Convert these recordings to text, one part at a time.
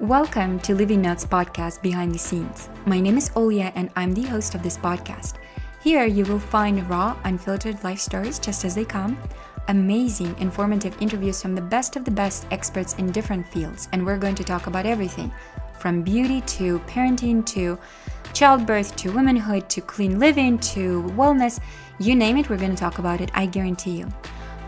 Welcome to Living Nuts podcast Behind the Scenes. My name is Olya, and I'm the host of this podcast. Here you will find raw, unfiltered life stories just as they come, amazing, informative interviews from the best of the best experts in different fields, and we're going to talk about everything from beauty to parenting to childbirth to womanhood to clean living to wellness. You name it, we're going to talk about it, I guarantee you.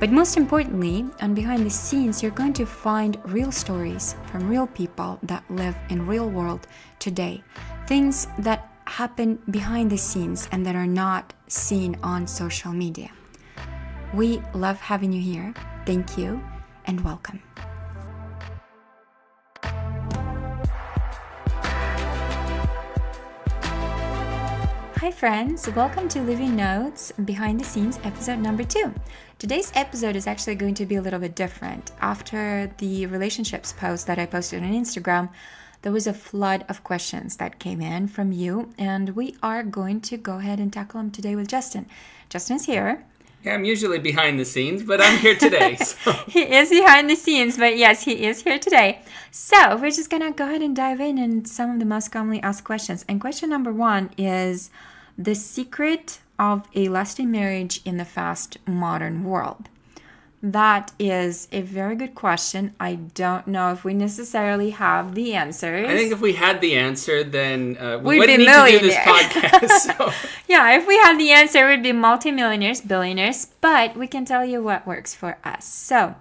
But most importantly, on behind the scenes, you're going to find real stories from real people that live in real world today. Things that happen behind the scenes and that are not seen on social media. We love having you here. Thank you and welcome. Hi, friends, welcome to Living Notes Behind the Scenes episode number two. Today's episode is actually going to be a little bit different. After the relationships post that I posted on Instagram, there was a flood of questions that came in from you, and we are going to go ahead and tackle them today with Justin. Justin's here. Yeah, I'm usually behind the scenes, but I'm here today. So. he is behind the scenes, but yes, he is here today. So we're just gonna go ahead and dive in and some of the most commonly asked questions. And question number one is the Secret of a Lasting Marriage in the Fast Modern World? That is a very good question. I don't know if we necessarily have the answers. I think if we had the answer, then uh, we would be need to do this podcast. So. yeah, if we had the answer, we'd be multimillionaires, billionaires. But we can tell you what works for us. So,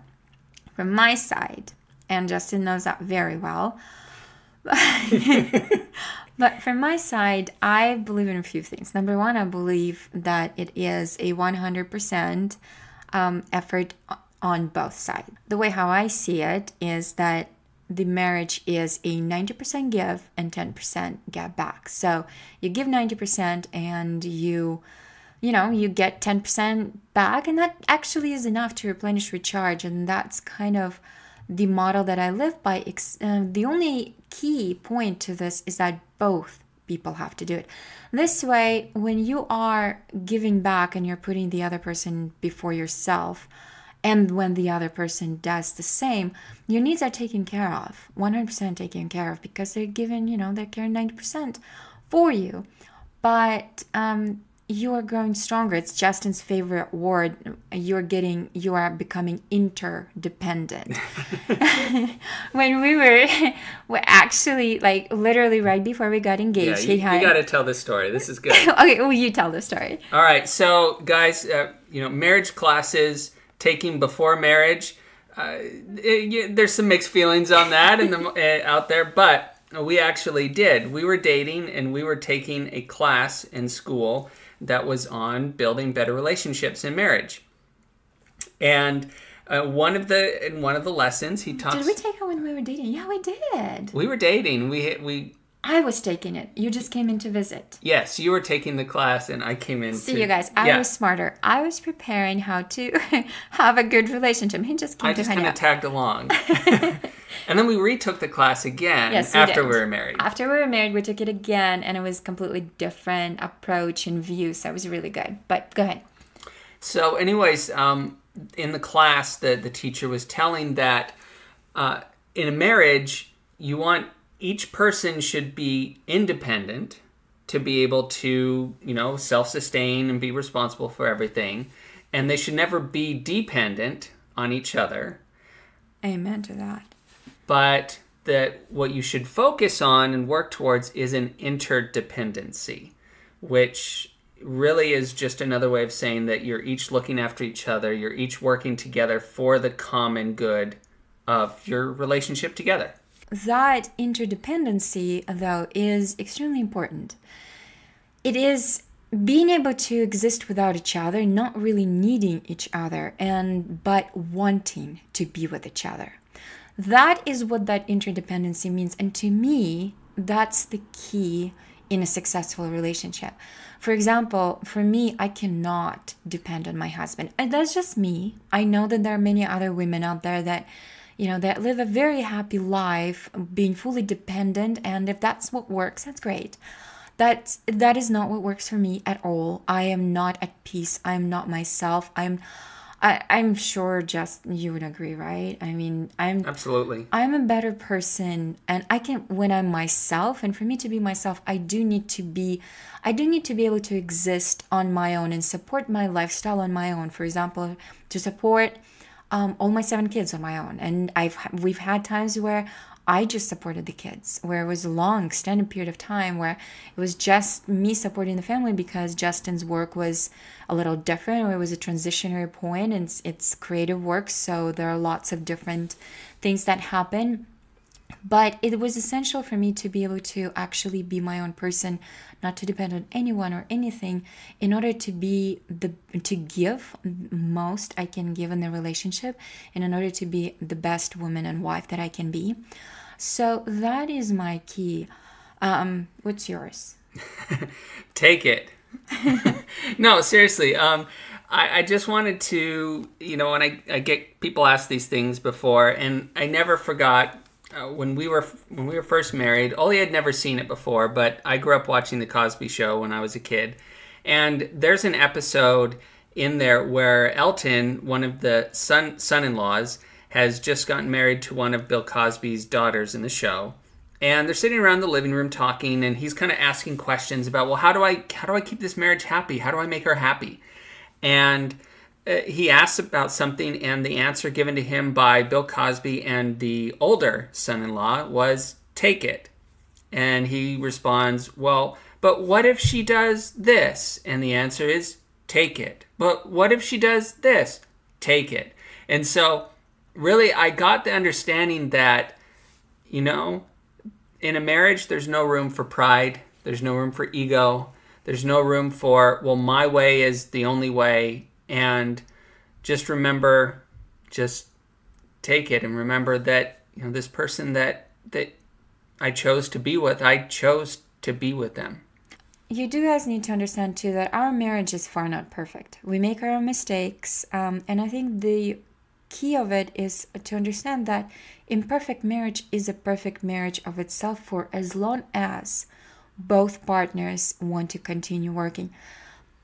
from my side, and Justin knows that very well. But from my side, I believe in a few things. Number one, I believe that it is a 100% um, effort on both sides. The way how I see it is that the marriage is a 90% give and 10% get back. So you give 90% and you you know, you get 10% back and that actually is enough to replenish recharge and that's kind of the model that I live by, uh, the only key point to this is that both people have to do it. This way, when you are giving back and you're putting the other person before yourself, and when the other person does the same, your needs are taken care of, 100% taken care of, because they're given, you know, they're caring 90% for you. But um, you are growing stronger. It's Justin's favorite word. You're getting, you are becoming interdependent. when we were, we actually like literally right before we got engaged. Yeah, you, you got to tell this story. This is good. okay, well, you tell the story. All right, so guys, uh, you know, marriage classes taking before marriage. Uh, it, there's some mixed feelings on that in the uh, out there, but we actually did. We were dating and we were taking a class in school that was on building better relationships in marriage. And uh, one of the in one of the lessons he talks. Did we take her when we were dating? Yeah, we did. We were dating. We we I was taking it. You just came in to visit. Yes, you were taking the class and I came in. See to, you guys. I yeah. was smarter. I was preparing how to have a good relationship. He just came I to just kind of tagged along. and then we retook the class again yes, after we, we were married. After we were married, we took it again and it was completely different approach and view. So it was really good. But go ahead. So anyways, um, in the class, the, the teacher was telling that uh, in a marriage, you want – each person should be independent to be able to, you know, self-sustain and be responsible for everything, and they should never be dependent on each other. Amen to that. But that what you should focus on and work towards is an interdependency, which really is just another way of saying that you're each looking after each other, you're each working together for the common good of your relationship together that interdependency, though, is extremely important. It is being able to exist without each other, not really needing each other, and but wanting to be with each other. That is what that interdependency means. And to me, that's the key in a successful relationship. For example, for me, I cannot depend on my husband. And that's just me. I know that there are many other women out there that you know, that live a very happy life, being fully dependent. And if that's what works, that's great. That's, that is not what works for me at all. I am not at peace. I'm not myself. I'm, I, I'm sure just you would agree, right? I mean, I'm absolutely. I'm a better person, and I can when I'm myself. And for me to be myself, I do need to be, I do need to be able to exist on my own and support my lifestyle on my own. For example, to support um, all my seven kids on my own, and I've we've had times where I just supported the kids, where it was a long, extended period of time where it was just me supporting the family because Justin's work was a little different. It was a transitionary point, and it's, it's creative work, so there are lots of different things that happen but it was essential for me to be able to actually be my own person not to depend on anyone or anything in order to be the to give most i can give in the relationship and in order to be the best woman and wife that i can be so that is my key um what's yours take it no seriously um I, I just wanted to you know when I, I get people ask these things before and i never forgot uh, when we were when we were first married, Ollie had never seen it before, but I grew up watching the Cosby Show when I was a kid, and there's an episode in there where Elton, one of the son son-in-laws, has just gotten married to one of Bill Cosby's daughters in the show, and they're sitting around the living room talking, and he's kind of asking questions about, well, how do I how do I keep this marriage happy? How do I make her happy? And uh, he asks about something, and the answer given to him by Bill Cosby and the older son in law was take it. And he responds, Well, but what if she does this? And the answer is take it. But what if she does this? Take it. And so, really, I got the understanding that, you know, in a marriage, there's no room for pride, there's no room for ego, there's no room for, well, my way is the only way and just remember just take it and remember that you know this person that that I chose to be with, I chose to be with them. You do guys need to understand too that our marriage is far not perfect. We make our own mistakes, um, and I think the key of it is to understand that imperfect marriage is a perfect marriage of itself for as long as both partners want to continue working.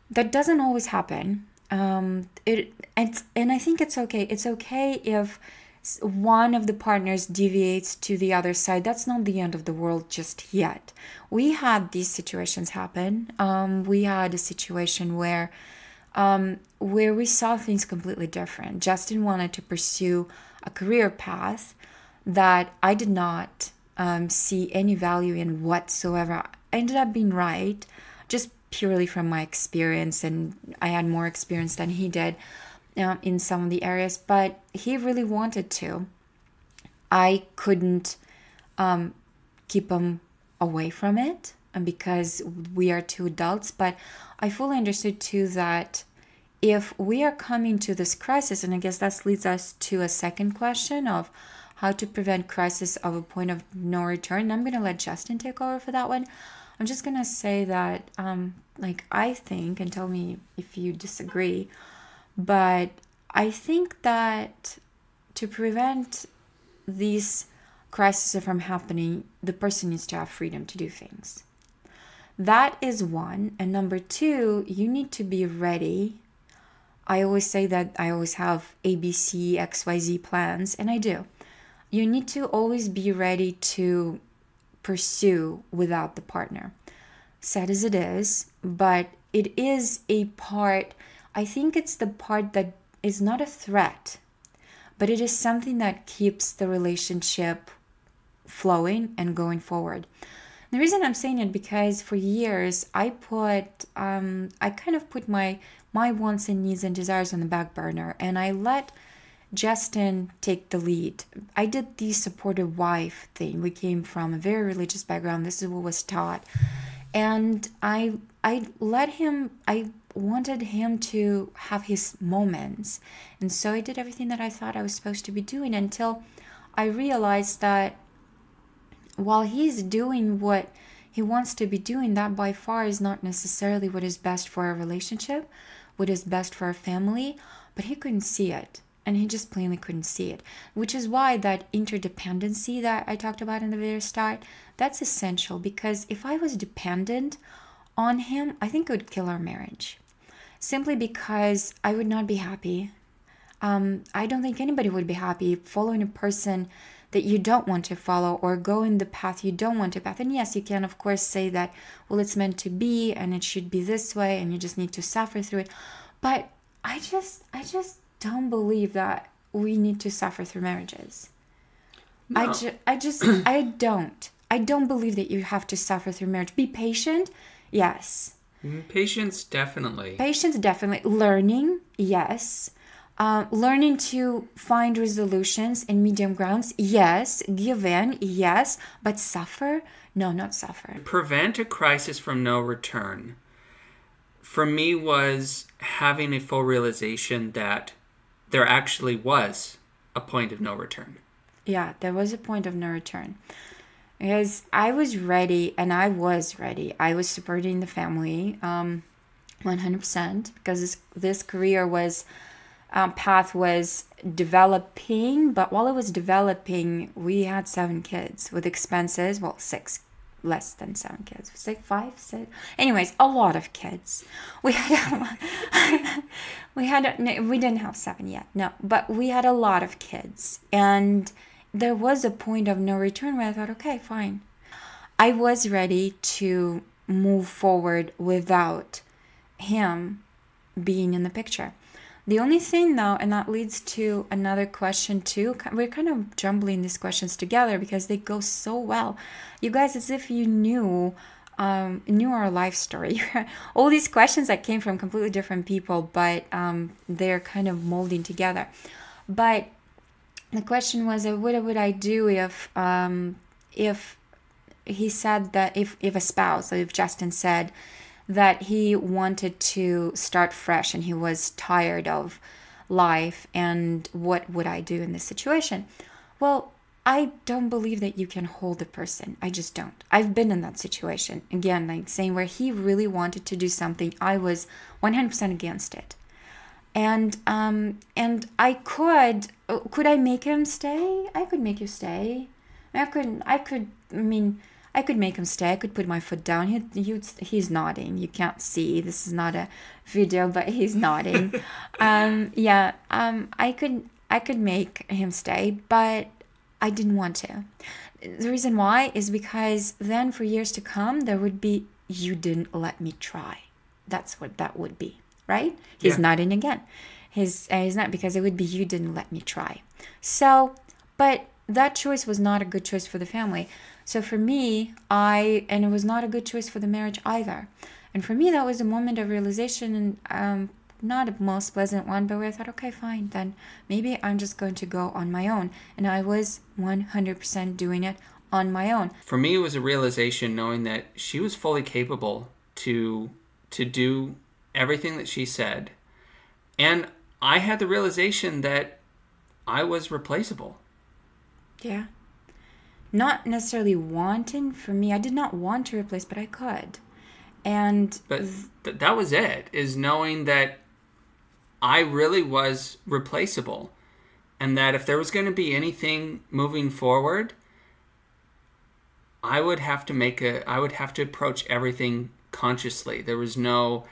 That doesn't always happen um, it and and I think it's okay. It's okay if one of the partners deviates to the other side. That's not the end of the world just yet. We had these situations happen. Um, we had a situation where um, where we saw things completely different. Justin wanted to pursue a career path that I did not um, see any value in whatsoever. I ended up being right, just purely from my experience, and I had more experience than he did uh, in some of the areas, but he really wanted to. I couldn't um, keep him away from it um, because we are two adults, but I fully understood too that if we are coming to this crisis, and I guess that leads us to a second question of how to prevent crisis of a point of no return. I'm going to let Justin take over for that one. I'm just gonna say that, um, like, I think, and tell me if you disagree, but I think that to prevent these crises from happening, the person needs to have freedom to do things. That is one. And number two, you need to be ready. I always say that I always have ABC, XYZ plans, and I do. You need to always be ready to pursue without the partner. Sad as it is, but it is a part, I think it's the part that is not a threat, but it is something that keeps the relationship flowing and going forward. The reason I'm saying it because for years I put, um, I kind of put my my wants and needs and desires on the back burner, and I let Justin take the lead. I did the supportive wife thing. We came from a very religious background. This is what was taught. And I I let him I wanted him to have his moments. And so I did everything that I thought I was supposed to be doing until I realized that while he's doing what he wants to be doing, that by far is not necessarily what is best for our relationship, what is best for our family, but he couldn't see it and he just plainly couldn't see it which is why that interdependency that i talked about in the very start that's essential because if i was dependent on him i think it would kill our marriage simply because i would not be happy um, i don't think anybody would be happy following a person that you don't want to follow or go in the path you don't want to path and yes you can of course say that well it's meant to be and it should be this way and you just need to suffer through it but i just i just don't believe that we need to suffer through marriages. No. I, ju- I just, I don't. I don't believe that you have to suffer through marriage. Be patient, yes. Mm, patience, definitely. Patience, definitely. Learning, yes. Uh, learning to find resolutions and medium grounds, yes. Give in, yes. But suffer? No, not suffer. Prevent a crisis from no return. For me, was having a full realization that there actually was a point of no return. Yeah, there was a point of no return. Because I was ready and I was ready. I was supporting the family um, 100% because this, this career was, um, path was developing. But while it was developing, we had seven kids with expenses, well, six less than seven kids. Was it five, six? Anyways, a lot of kids. We had we had no, we didn't have seven yet. No, but we had a lot of kids, and there was a point of no return where I thought, okay, fine, I was ready to move forward without him being in the picture. The only thing now, and that leads to another question too, we're kind of jumbling these questions together because they go so well. You guys, as if you knew. Um, knew our life story. All these questions that came from completely different people, but um, they're kind of molding together. But the question was, uh, what would I do if um, if he said that if if a spouse, if Justin said, that he wanted to start fresh and he was tired of life and what would I do in this situation? Well, I don't believe that you can hold a person. I just don't. I've been in that situation. Again, like saying where he really wanted to do something, I was 100% against it. And um and I could uh, could I make him stay? I could make you stay. I could I could I mean I could make him stay. I could put my foot down. He, he he's nodding. You can't see. This is not a video, but he's nodding. um, yeah. Um, I could I could make him stay, but I didn't want to. The reason why is because then for years to come there would be you didn't let me try. That's what that would be, right? He's yeah. nodding again. He's uh, he's not because it would be you didn't let me try. So, but that choice was not a good choice for the family. So for me, I, and it was not a good choice for the marriage either. And for me, that was a moment of realization and um, not a most pleasant one, but where I thought, okay, fine, then maybe I'm just going to go on my own. And I was 100% doing it on my own. For me, it was a realization knowing that she was fully capable to to do everything that she said, and I had the realization that I was replaceable. Yeah not necessarily wanting for me. I did not want to replace, but I could. And but th- that was it is knowing that I really was replaceable and that if there was going to be anything moving forward, I would have to make a I would have to approach everything consciously. There was no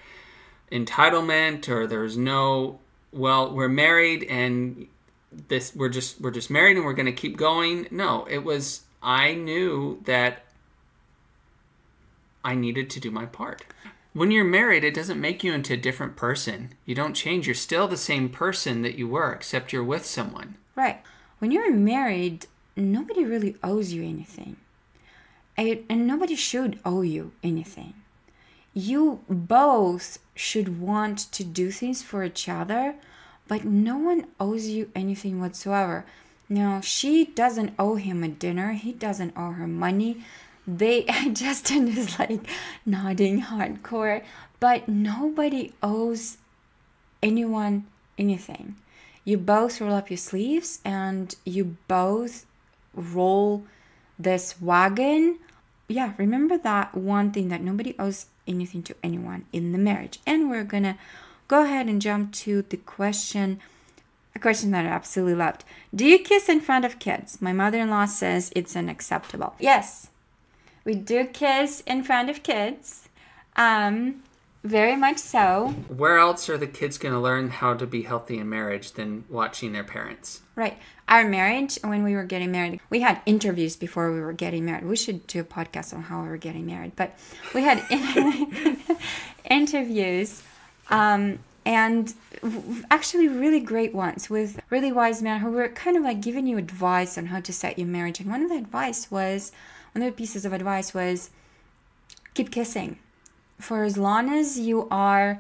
entitlement or there was no well, we're married and this we're just we're just married and we're going to keep going. No, it was I knew that I needed to do my part. When you're married, it doesn't make you into a different person. You don't change. You're still the same person that you were, except you're with someone. Right. When you're married, nobody really owes you anything. And nobody should owe you anything. You both should want to do things for each other, but no one owes you anything whatsoever. No, she doesn't owe him a dinner. He doesn't owe her money. They Justin is like nodding hardcore, but nobody owes anyone anything. You both roll up your sleeves and you both roll this wagon. Yeah, remember that one thing that nobody owes anything to anyone in the marriage. And we're gonna go ahead and jump to the question a question that I absolutely loved. Do you kiss in front of kids? My mother in law says it's unacceptable. Yes, we do kiss in front of kids. Um, very much so. Where else are the kids going to learn how to be healthy in marriage than watching their parents? Right. Our marriage, when we were getting married, we had interviews before we were getting married. We should do a podcast on how we were getting married, but we had interviews. Um, and actually really great ones with really wise men who were kind of like giving you advice on how to set your marriage. And one of the advice was, one of the pieces of advice was, keep kissing, for as long as you are,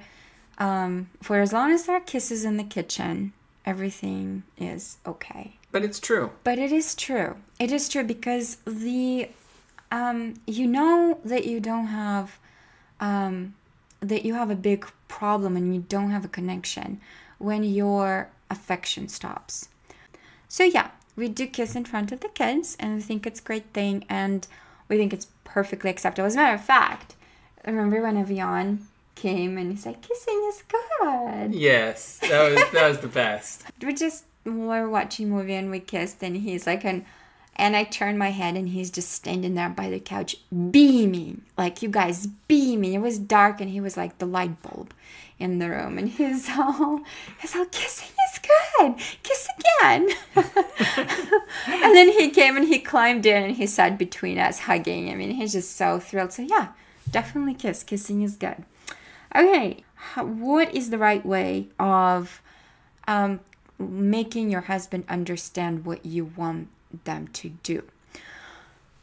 um, for as long as there are kisses in the kitchen, everything is okay. But it's true. But it is true. It is true because the, um, you know that you don't have, um, that you have a big problem and you don't have a connection when your affection stops. So, yeah, we do kiss in front of the kids and we think it's a great thing and we think it's perfectly acceptable. As a matter of fact, I remember when Avion came and he said, Kissing is good. Yes, that was, that was the best. we just were watching a movie and we kissed and he's like, an and I turn my head and he's just standing there by the couch, beaming, like you guys, beaming. It was dark and he was like the light bulb in the room. And he's all, he's all, kissing is good. Kiss again. and then he came and he climbed in and he sat between us, hugging. I mean, he's just so thrilled. So, yeah, definitely kiss. Kissing is good. Okay, what is the right way of um, making your husband understand what you want them to do?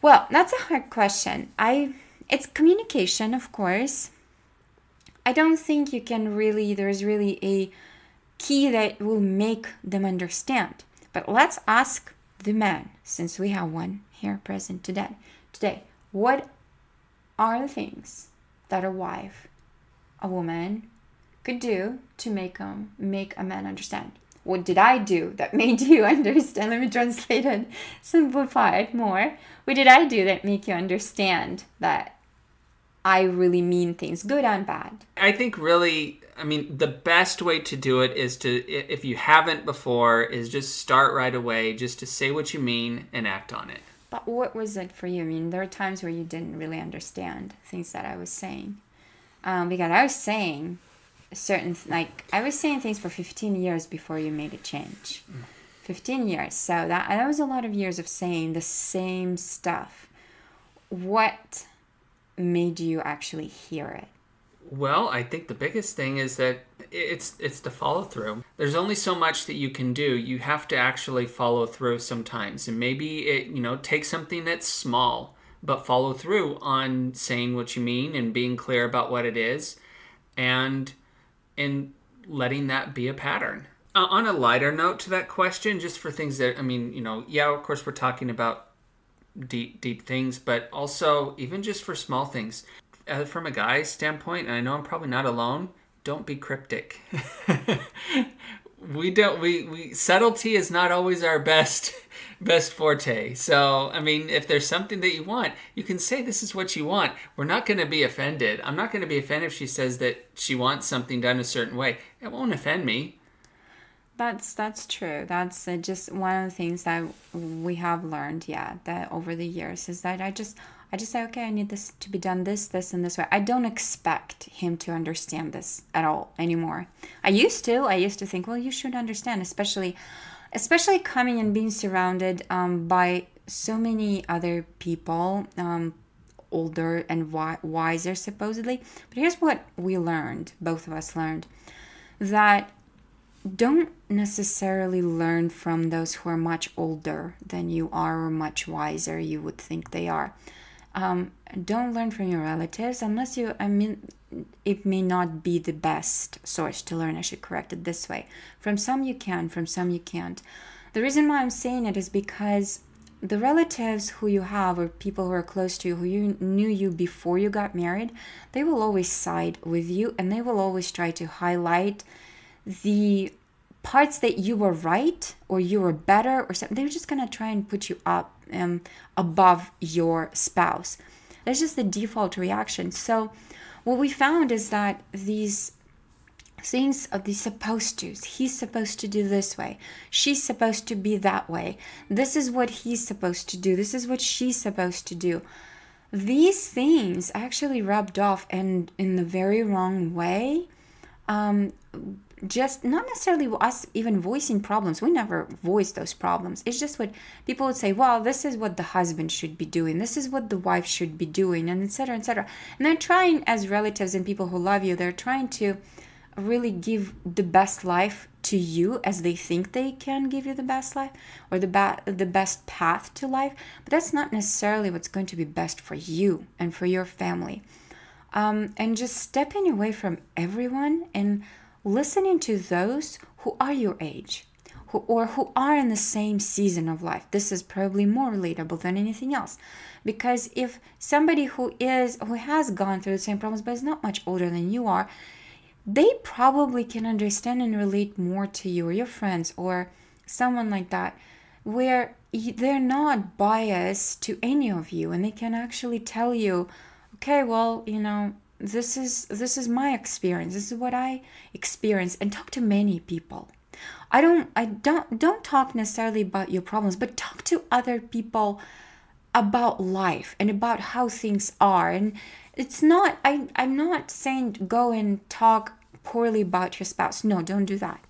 Well, that's a hard question. I it's communication, of course. I don't think you can really there's really a key that will make them understand. But let's ask the man, since we have one here present today. Today, what are the things that a wife, a woman, could do to make them make a man understand? What did I do that made you understand? Let me translate it, simplify it more. What did I do that make you understand that I really mean things, good and bad? I think really, I mean, the best way to do it is to, if you haven't before, is just start right away, just to say what you mean and act on it. But what was it for you? I mean, there are times where you didn't really understand things that I was saying. Um, because I was saying certain like I was saying things for 15 years before you made a change. Mm. 15 years. So that that was a lot of years of saying the same stuff. What made you actually hear it? Well, I think the biggest thing is that it's it's the follow through. There's only so much that you can do. You have to actually follow through sometimes. And maybe it, you know, take something that's small, but follow through on saying what you mean and being clear about what it is. And and letting that be a pattern. Uh, on a lighter note to that question, just for things that I mean, you know, yeah, of course we're talking about deep deep things, but also even just for small things. Uh, from a guy's standpoint, and I know I'm probably not alone, don't be cryptic. we don't we, we subtlety is not always our best best forte so i mean if there's something that you want you can say this is what you want we're not going to be offended i'm not going to be offended if she says that she wants something done a certain way it won't offend me that's that's true that's uh, just one of the things that we have learned yeah that over the years is that i just I just say, okay, I need this to be done this, this, and this way. I don't expect him to understand this at all anymore. I used to. I used to think, well, you should understand, especially, especially coming and being surrounded um, by so many other people, um, older and wi- wiser supposedly. But here's what we learned. Both of us learned that don't necessarily learn from those who are much older than you are or much wiser you would think they are um, don't learn from your relatives unless you i mean it may not be the best source to learn i should correct it this way from some you can from some you can't the reason why i'm saying it is because the relatives who you have or people who are close to you who you knew you before you got married they will always side with you and they will always try to highlight the parts that you were right or you were better or something, they're just gonna try and put you up um, above your spouse. That's just the default reaction. So, what we found is that these things of the supposed to's he's supposed to do this way she's supposed to be that way this is what he's supposed to do this is what she's supposed to do these things actually rubbed off and in the very wrong way um, just not necessarily us even voicing problems. We never voice those problems. It's just what people would say, well, this is what the husband should be doing, this is what the wife should be doing, and etc. etc. And they're trying, as relatives and people who love you, they're trying to really give the best life to you as they think they can give you the best life or the ba- the best path to life but that's not necessarily what's going to be best for you and for your family um, and just stepping away from everyone and listening to those who are your age who, or who are in the same season of life. This is probably more relatable than anything else. Because if somebody who is who has gone through the same problems but is not much older than you are, they probably can understand and relate more to you or your friends or someone like that where they're not biased to any of you and they can actually tell you okay well you know this is this is my experience this is what i experience and talk to many people i don't i don't don't talk necessarily about your problems but talk to other people about life and about how things are and it's not I, i'm not saying go and talk poorly about your spouse no don't do that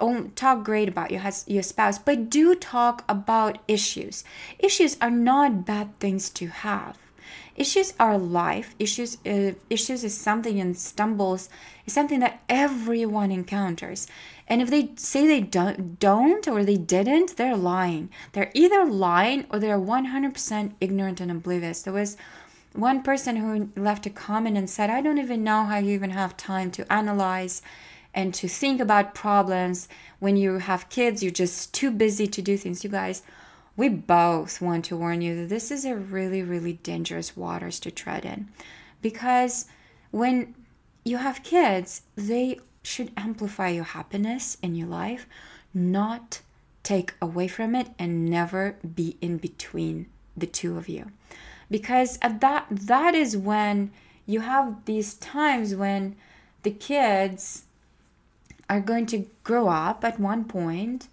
don't talk great about your your spouse but do talk about issues issues are not bad things to have Issues are life. Issues uh, issues is something and stumbles is something that everyone encounters. And if they say they don't, don't or they didn't, they're lying. They're either lying or they're 100% ignorant and oblivious. There was one person who left a comment and said, I don't even know how you even have time to analyze and to think about problems. When you have kids, you're just too busy to do things. You guys, we both want to warn you that this is a really, really dangerous waters to tread in because when you have kids, they should amplify your happiness in your life, not take away from it and never be in between the two of you. Because at that that is when you have these times when the kids are going to grow up at one point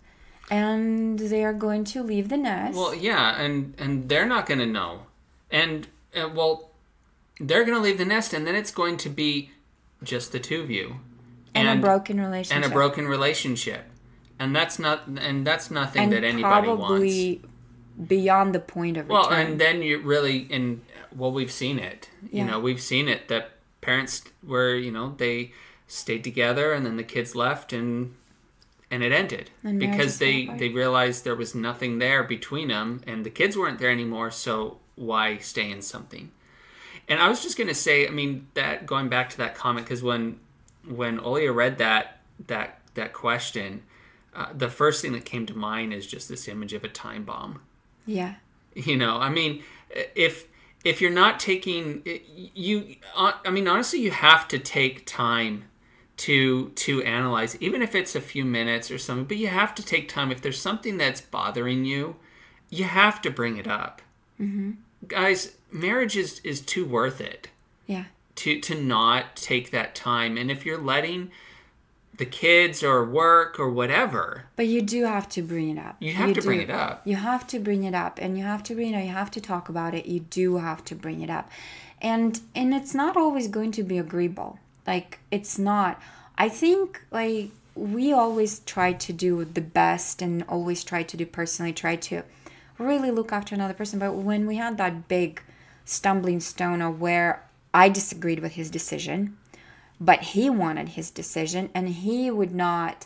and they are going to leave the nest. Well, yeah, and and they're not going to know, and uh, well, they're going to leave the nest, and then it's going to be just the two of you, and, and a broken relationship, and a broken relationship, and that's not and that's nothing and that anybody probably wants. Beyond the point of return. well, and then you really and well, we've seen it. Yeah. You know, we've seen it that parents were you know they stayed together and then the kids left and and it ended because they they realized there was nothing there between them and the kids weren't there anymore so why stay in something and i was just going to say i mean that going back to that comment because when when olia read that that that question uh, the first thing that came to mind is just this image of a time bomb yeah you know i mean if if you're not taking you uh, i mean honestly you have to take time to to analyze even if it's a few minutes or something but you have to take time if there's something that's bothering you you have to bring it up mm-hmm. guys marriage is is too worth it yeah to to not take that time and if you're letting the kids or work or whatever but you do have to bring it up you have you to do. bring it up you have to bring it up and you have to bring it up you have to talk about it you do have to bring it up and and it's not always going to be agreeable like it's not. I think like we always try to do the best and always try to do personally try to really look after another person. But when we had that big stumbling stone of where I disagreed with his decision, but he wanted his decision and he would not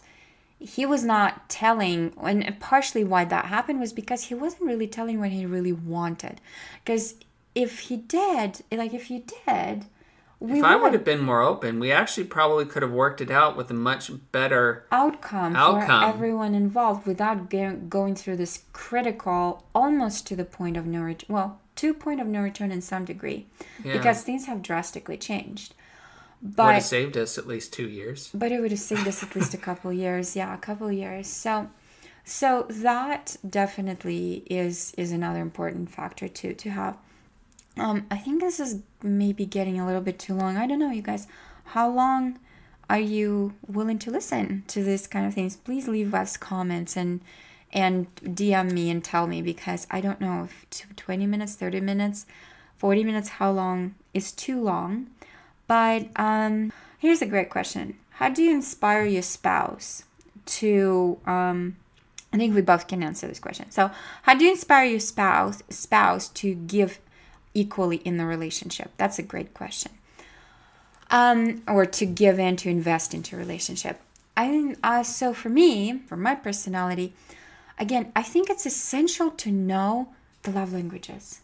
he was not telling and partially why that happened was because he wasn't really telling what he really wanted because if he did like if you did we if would. I would have been more open, we actually probably could have worked it out with a much better outcome, outcome. for everyone involved without ge- going through this critical, almost to the point of no return. Well, to point of no return in some degree, yeah. because things have drastically changed. But would have saved us at least two years. But it would have saved us at least a couple years. Yeah, a couple years. So, so that definitely is is another important factor too to have um, I think this is maybe getting a little bit too long. I don't know, you guys. How long are you willing to listen to this kind of things? Please leave us comments and and DM me and tell me because I don't know if 20 minutes, 30 minutes, 40 minutes, how long is too long. But um, here's a great question How do you inspire your spouse to? Um, I think we both can answer this question. So, how do you inspire your spouse spouse to give equally in the relationship? That's a great question. Um, or to give in, to invest into relationship. I uh, so for me, for my personality, again, I think it's essential to know the love languages.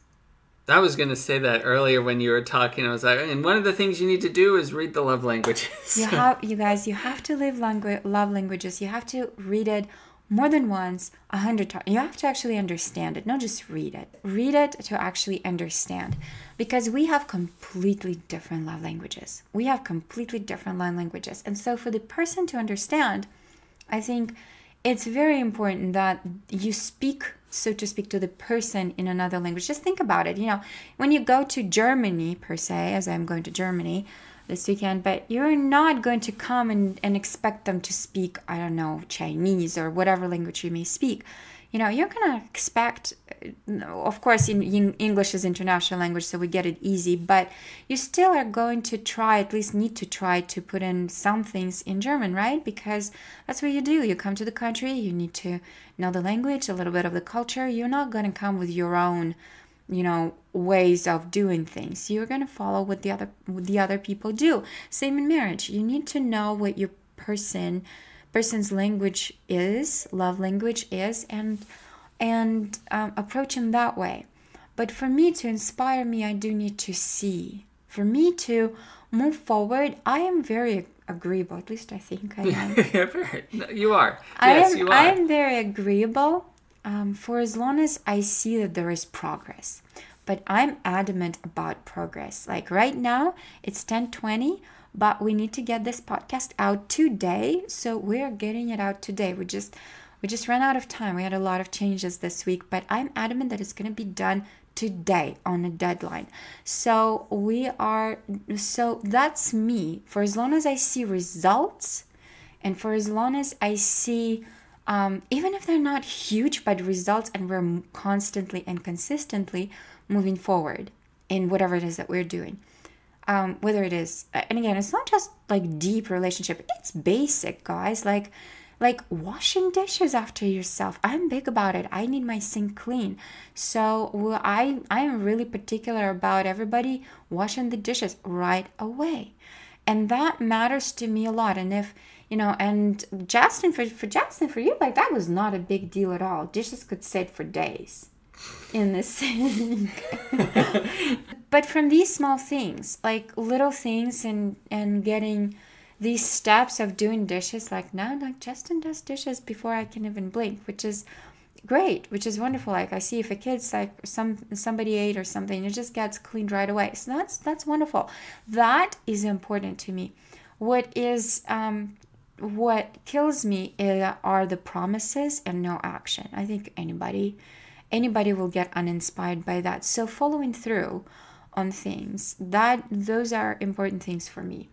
I was going to say that earlier when you were talking. I was like, and one of the things you need to do is read the love languages. you have, you guys, you have to live langu- love languages. You have to read it more than once, a hundred times. You have to actually understand it, not just read it. Read it to actually understand because we have completely different love languages. We have completely different love languages. And so, for the person to understand, I think it's very important that you speak, so to speak, to the person in another language. Just think about it. You know, when you go to Germany, per se, as I'm going to Germany, this weekend, but you're not going to come and, and expect them to speak, I don't know, Chinese or whatever language you may speak. You know, you're going to expect, uh, of course, in, in English is international language, so we get it easy, but you still are going to try, at least need to try to put in some things in German, right? Because that's what you do. You come to the country, you need to know the language, a little bit of the culture. You're not going to come with your own you know ways of doing things you're going to follow what the other what the other people do same in marriage you need to know what your person person's language is love language is and and um, approach him that way but for me to inspire me i do need to see for me to move forward i am very agreeable at least i think i am you are yes, I am, you are i am very agreeable um, for as long as I see that there is progress. But I'm adamant about progress. Like right now, it's 1020, but we need to get this podcast out today. So we're getting it out today. We just we just ran out of time. We had a lot of changes this week, but I'm adamant that it's gonna be done today on a deadline. So we are so that's me. For as long as I see results and for as long as I see um, even if they're not huge, but results, and we're constantly and consistently moving forward in whatever it is that we're doing. Um, whether it is, and again, it's not just like deep relationship. It's basic, guys. Like, like washing dishes after yourself. I'm big about it. I need my sink clean. So I I am really particular about everybody washing the dishes right away and that matters to me a lot and if you know and justin for, for justin for you like that was not a big deal at all dishes could sit for days in the sink but from these small things like little things and and getting these steps of doing dishes like now like justin does dishes before i can even blink which is great which is wonderful like i see if a kid's like some somebody ate or something it just gets cleaned right away so that's that's wonderful that is important to me what is um, what kills me eh, are the promises and no action i think anybody anybody will get uninspired by that so following through on things that those are important things for me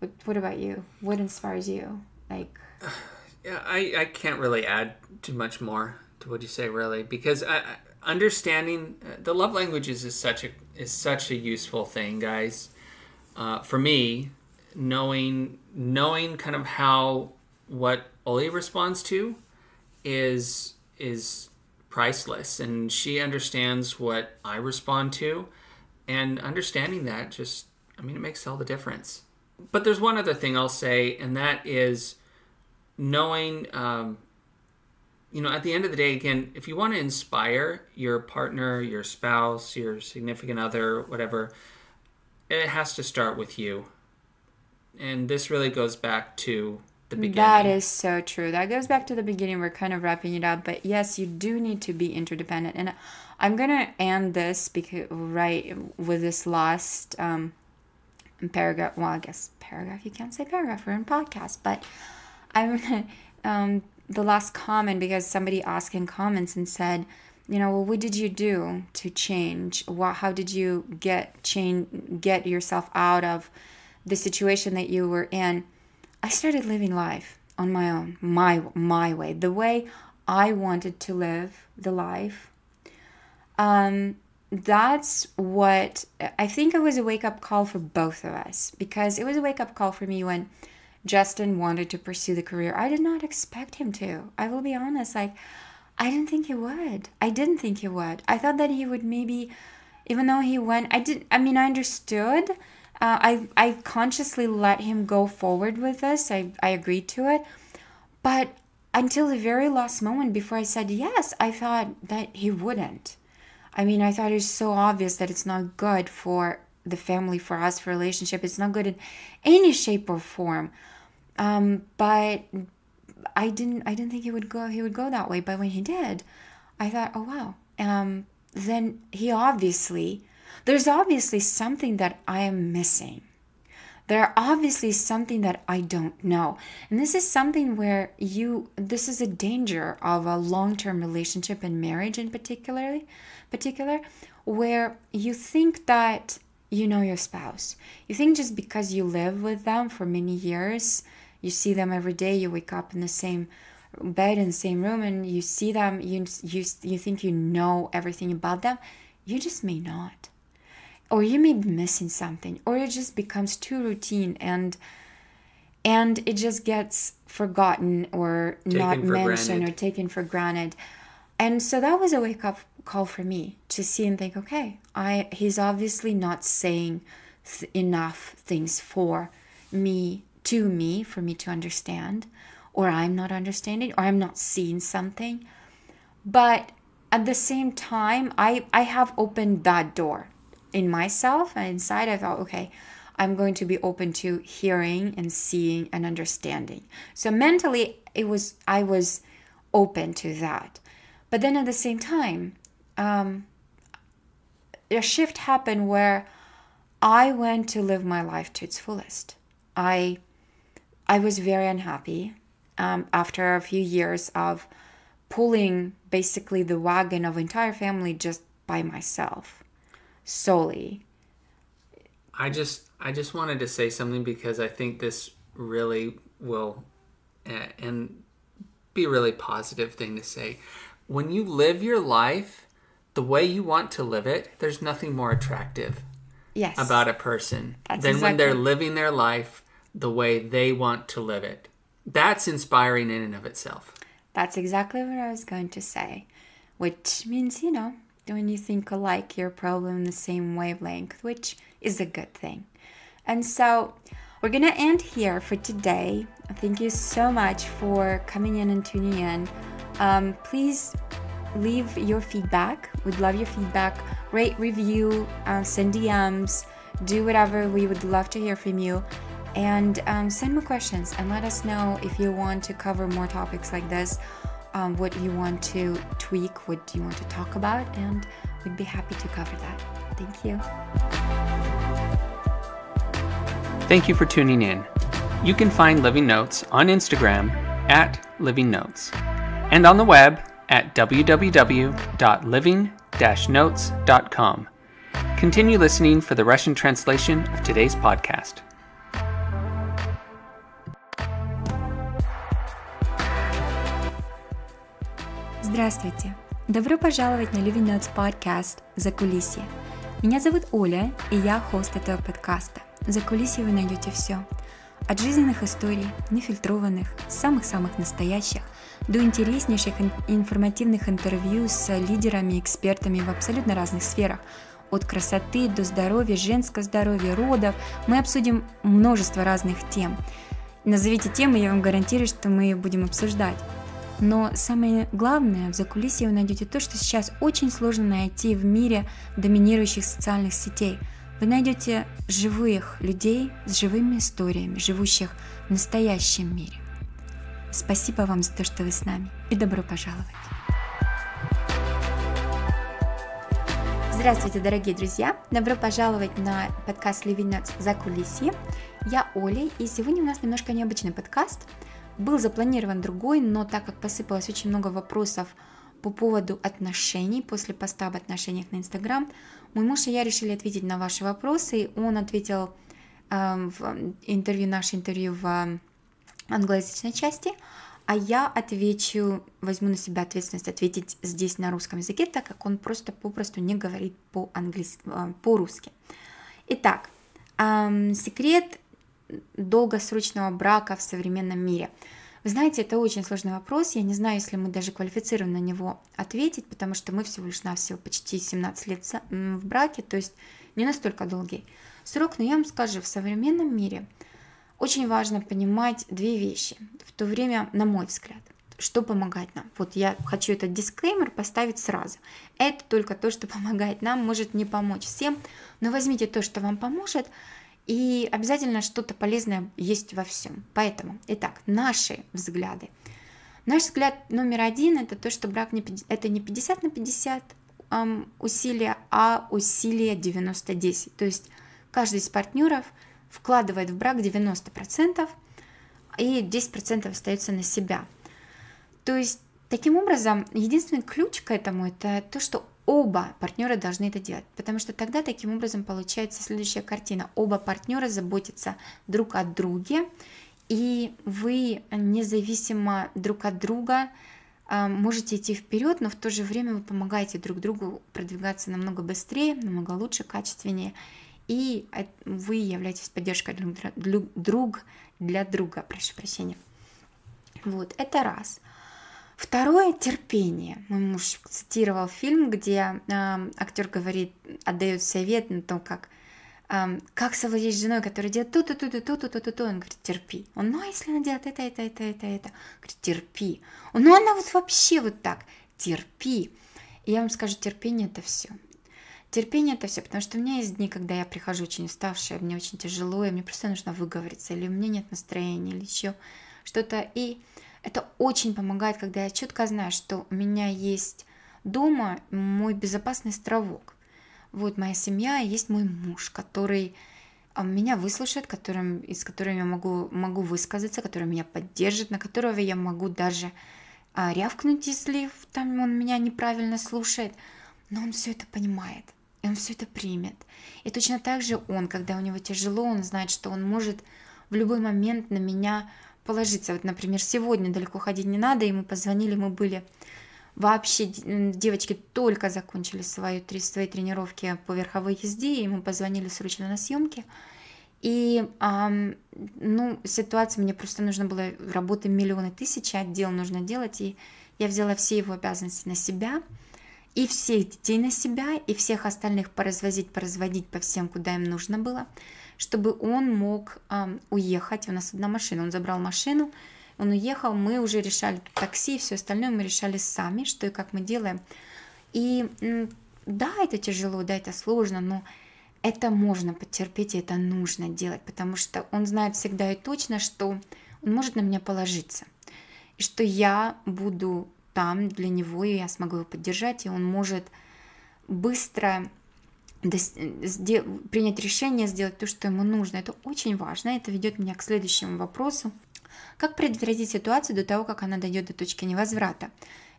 what, what about you what inspires you like yeah i i can't really add too much more would you say really because I, understanding uh, the love languages is such a is such a useful thing guys uh, for me knowing knowing kind of how what Oli responds to is is priceless and she understands what I respond to and understanding that just I mean it makes all the difference but there's one other thing I'll say and that is knowing um, you know, at the end of the day, again, if you want to inspire your partner, your spouse, your significant other, whatever, it has to start with you. And this really goes back to the beginning. That is so true. That goes back to the beginning. We're kind of wrapping it up, but yes, you do need to be interdependent. And I'm gonna end this because right with this last um, paragraph. Well, I guess paragraph. You can't say paragraph. We're in podcast, but I'm. Um, the last comment because somebody asked in comments and said, you know, well, what did you do to change? What, how did you get change, get yourself out of the situation that you were in? I started living life on my own, my my way, the way I wanted to live the life. Um, that's what I think it was a wake up call for both of us because it was a wake up call for me when Justin wanted to pursue the career. I did not expect him to. I will be honest, like I didn't think he would. I didn't think he would. I thought that he would maybe even though he went I did not I mean I understood. Uh, I I consciously let him go forward with this. I I agreed to it. But until the very last moment before I said yes, I thought that he wouldn't. I mean, I thought it's so obvious that it's not good for the family for us relationship it's not good in any shape or form um, but i didn't i didn't think he would go he would go that way but when he did i thought oh wow um, then he obviously there's obviously something that i am missing there are obviously something that i don't know and this is something where you this is a danger of a long-term relationship and marriage in particularly particular where you think that you know your spouse. You think just because you live with them for many years, you see them every day, you wake up in the same bed in the same room and you see them, you you you think you know everything about them, you just may not. Or you may be missing something, or it just becomes too routine and and it just gets forgotten or taken not mentioned granted. or taken for granted. And so that was a wake up call for me to see and think okay i he's obviously not saying th- enough things for me to me for me to understand or i'm not understanding or i'm not seeing something but at the same time i i have opened that door in myself and inside i thought okay i'm going to be open to hearing and seeing and understanding so mentally it was i was open to that but then at the same time um, a shift happened where I went to live my life to its fullest. I I was very unhappy um, after a few years of pulling basically the wagon of entire family just by myself solely. I just I just wanted to say something because I think this really will eh, and be a really positive thing to say. When you live your life the way you want to live it, there's nothing more attractive yes. about a person That's than exactly. when they're living their life the way they want to live it. That's inspiring in and of itself. That's exactly what I was going to say, which means, you know, when you think alike, you're probably in the same wavelength, which is a good thing. And so we're going to end here for today. Thank you so much for coming in and tuning in. Um, please leave your feedback. We'd love your feedback. Rate, review, uh, send DMs, do whatever. We would love to hear from you. And um, send me questions and let us know if you want to cover more topics like this, um, what you want to tweak, what you want to talk about, and we'd be happy to cover that. Thank you. Thank you for tuning in. You can find Living Notes on Instagram at Living Notes and on the web at www.living-notes.com. Continue listening for the Russian translation of today's podcast. Здравствуйте! Добро пожаловать на Living Notes Podcast. «За кулисье». Меня зовут Оля, и я хост этого подкаста. «За кулисье» вы найдете все. От жизненных историй, нефильтрованных, самых-самых настоящих – до интереснейших информативных интервью с лидерами и экспертами в абсолютно разных сферах. От красоты до здоровья, женского здоровья, родов мы обсудим множество разных тем. Назовите темы, я вам гарантирую, что мы ее будем обсуждать. Но самое главное, в закулисье вы найдете то, что сейчас очень сложно найти в мире доминирующих социальных сетей. Вы найдете живых людей с живыми историями, живущих в настоящем мире. Спасибо вам за то, что вы с нами. И добро пожаловать. Здравствуйте, дорогие друзья! Добро пожаловать на подкаст Living Notes «За кулисье». Я Оля, и сегодня у нас немножко необычный подкаст. Был запланирован другой, но так как посыпалось очень много вопросов по поводу отношений после поста об отношениях на Инстаграм, мой муж и я решили ответить на ваши вопросы. Он ответил э, в интервью, наше интервью в англоязычной части, а я отвечу, возьму на себя ответственность ответить здесь на русском языке, так как он просто попросту не говорит по-английски, а, по-русски. Итак, эм, секрет долгосрочного брака в современном мире. Вы знаете, это очень сложный вопрос. Я не знаю, если мы даже квалифицированы на него ответить, потому что мы всего лишь навсего почти 17 лет в браке, то есть не настолько долгий срок. Но я вам скажу, в современном мире – очень важно понимать две вещи. В то время, на мой взгляд, что помогает нам. Вот я хочу этот дисклеймер поставить сразу. Это только то, что помогает нам, может не помочь всем, но возьмите то, что вам поможет, и обязательно что-то полезное есть во всем. Поэтому, итак, наши взгляды. Наш взгляд номер один это то, что брак не, это не 50 на 50 эм, усилия, а усилия 90-10. То есть каждый из партнеров – вкладывает в брак 90%, и 10% остается на себя. То есть таким образом, единственный ключ к этому это то, что оба партнера должны это делать, потому что тогда таким образом получается следующая картина. Оба партнера заботятся друг о друге, и вы независимо друг от друга а, можете идти вперед, но в то же время вы помогаете друг другу продвигаться намного быстрее, намного лучше, качественнее и вы являетесь поддержкой друг для друга, прошу прощения. Вот, это раз. Второе терпение. Мой муж цитировал фильм, где э, актер говорит, отдает совет на то, как э, как совладеть с женой, которая делает то-то, то-то, то-то, то-то, то. Он говорит, терпи. Он, ну, а если она делает это, это, это, это, это? говорит, терпи. Он, ну, она вот вообще вот так, терпи. И я вам скажу, терпение это все терпение это все, потому что у меня есть дни, когда я прихожу очень уставшая, мне очень тяжело, и мне просто нужно выговориться, или у меня нет настроения, или еще что-то. И это очень помогает, когда я четко знаю, что у меня есть дома мой безопасный островок. Вот моя семья и есть мой муж, который а, меня выслушает, которым, из которым я могу, могу высказаться, который меня поддержит, на которого я могу даже а, рявкнуть, если там он меня неправильно слушает но он все это понимает он все это примет. И точно так же он, когда у него тяжело, он знает, что он может в любой момент на меня положиться. Вот, например, сегодня далеко ходить не надо, ему позвонили, мы были вообще девочки только закончили свои, свои тренировки по верховой езде, и мы позвонили срочно на съемки. И эм, ну, ситуация, мне просто нужно было работы миллионы тысячи отдел нужно делать, и я взяла все его обязанности на себя – и всех детей на себя, и всех остальных поразвозить, поразводить по всем, куда им нужно было, чтобы он мог э, уехать. У нас одна машина, он забрал машину, он уехал, мы уже решали такси, все остальное мы решали сами, что и как мы делаем. И да, это тяжело, да, это сложно, но это можно потерпеть, и это нужно делать, потому что он знает всегда и точно, что он может на меня положиться, и что я буду там для него, и я смогу его поддержать, и он может быстро принять решение, сделать то, что ему нужно. Это очень важно, это ведет меня к следующему вопросу. Как предотвратить ситуацию до того, как она дойдет до точки невозврата?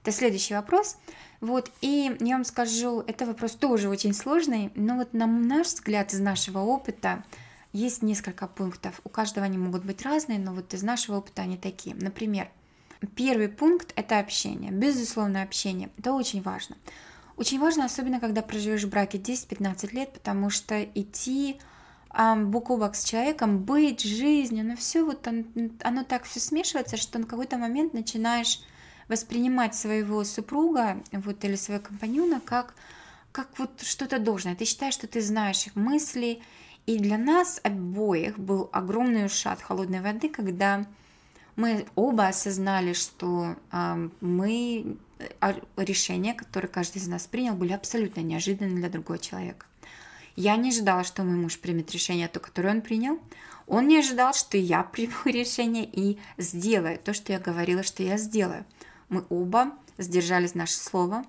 Это следующий вопрос. Вот, и я вам скажу, это вопрос тоже очень сложный, но вот на наш взгляд, из нашего опыта, есть несколько пунктов. У каждого они могут быть разные, но вот из нашего опыта они такие. Например, Первый пункт – это общение. Безусловно, общение. Это очень важно. Очень важно, особенно когда проживешь в браке 10-15 лет, потому что идти эм, бок о бок с человеком, быть жизнью, ну все вот он, оно так все смешивается, что на какой-то момент начинаешь воспринимать своего супруга вот, или своего компаньона как, как вот что-то должное. Ты считаешь, что ты знаешь их мысли. И для нас обоих был огромный ушат холодной воды, когда мы оба осознали, что э, мы а, решения, которые каждый из нас принял, были абсолютно неожиданны для другого человека. Я не ожидала, что мой муж примет решение, то, которое он принял. Он не ожидал, что я приму решение и сделаю то, что я говорила, что я сделаю. Мы оба сдержались наше слово.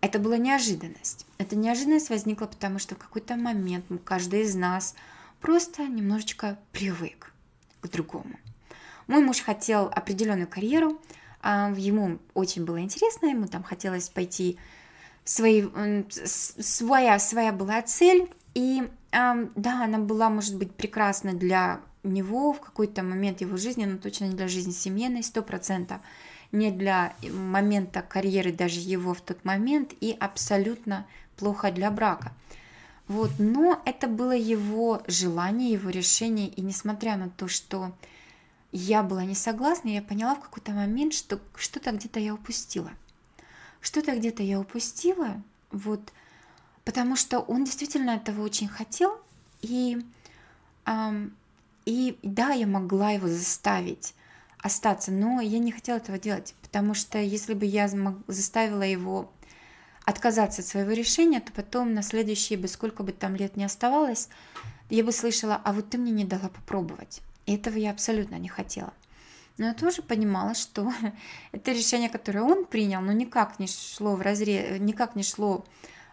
Это была неожиданность. Эта неожиданность возникла, потому что в какой-то момент каждый из нас просто немножечко привык к другому. Мой муж хотел определенную карьеру, а, ему очень было интересно, ему там хотелось пойти свои, своя, своя была цель, и да, она была, может быть, прекрасна для него в какой-то момент его жизни, но точно не для жизни семейной, сто процентов не для момента карьеры даже его в тот момент и абсолютно плохо для брака. Вот, но это было его желание, его решение, и несмотря на то, что я была не согласна, я поняла в какой-то момент, что что-то где-то я упустила. Что-то где-то я упустила, вот, потому что он действительно этого очень хотел, и, эм, и да, я могла его заставить остаться, но я не хотела этого делать, потому что если бы я заставила его отказаться от своего решения, то потом на следующие бы, сколько бы там лет не оставалось, я бы слышала, а вот ты мне не дала попробовать, этого я абсолютно не хотела. Но я тоже понимала, что это решение, которое он принял, но никак не шло в разрез, никак не шло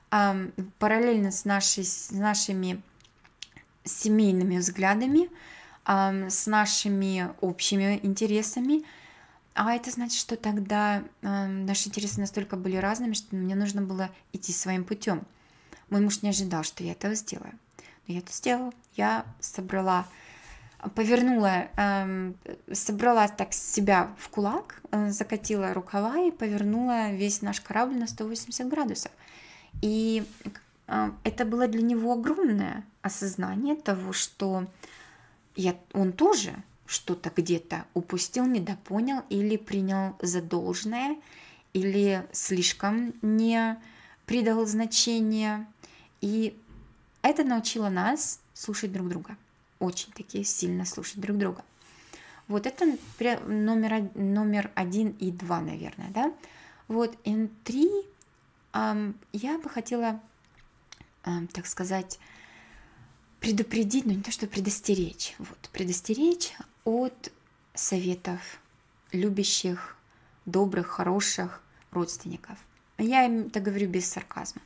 а, параллельно с, нашей, с нашими семейными взглядами, а, с нашими общими интересами. А это значит, что тогда а, наши интересы настолько были разными, что мне нужно было идти своим путем. Мой муж не ожидал, что я этого сделаю. Но я это сделала. Я собрала повернула, эм, собрала так себя в кулак, э, закатила рукава и повернула весь наш корабль на 180 градусов. И э, это было для него огромное осознание того, что я, он тоже что-то где-то упустил, недопонял или принял задолженное, или слишком не придал значения. И это научило нас слушать друг друга очень такие сильно слушать друг друга. Вот это номер, номер один и два, наверное, да. Вот, и три эм, я бы хотела, эм, так сказать, предупредить, но ну, не то, что предостеречь, вот, предостеречь от советов любящих, добрых, хороших родственников. Я им это говорю без сарказма